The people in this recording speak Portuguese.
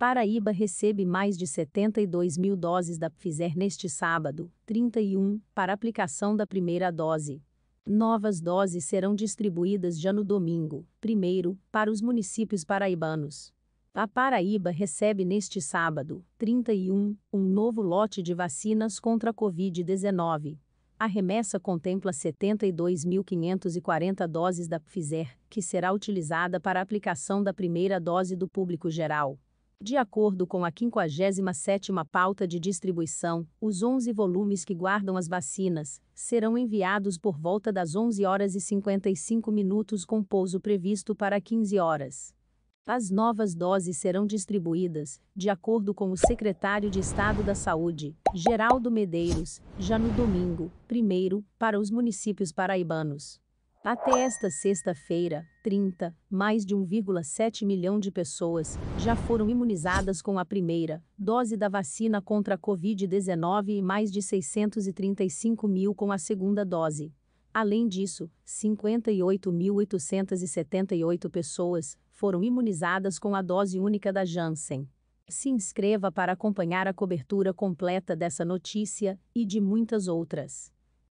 Paraíba recebe mais de 72 mil doses da Pfizer neste sábado, 31, para aplicação da primeira dose. Novas doses serão distribuídas já no domingo, primeiro, para os municípios paraibanos. A Paraíba recebe neste sábado, 31, um novo lote de vacinas contra a Covid-19. A remessa contempla 72.540 doses da Pfizer, que será utilizada para a aplicação da primeira dose do público geral. De acordo com a 57ª pauta de distribuição, os 11 volumes que guardam as vacinas serão enviados por volta das 11 horas e 55 minutos com pouso previsto para 15 horas. As novas doses serão distribuídas, de acordo com o secretário de Estado da Saúde, Geraldo Medeiros, já no domingo, primeiro, para os municípios paraibanos. Até esta sexta-feira, 30, mais de 1,7 milhão de pessoas já foram imunizadas com a primeira dose da vacina contra a Covid-19 e mais de 635 mil com a segunda dose. Além disso, 58.878 pessoas foram imunizadas com a dose única da Janssen. Se inscreva para acompanhar a cobertura completa dessa notícia e de muitas outras.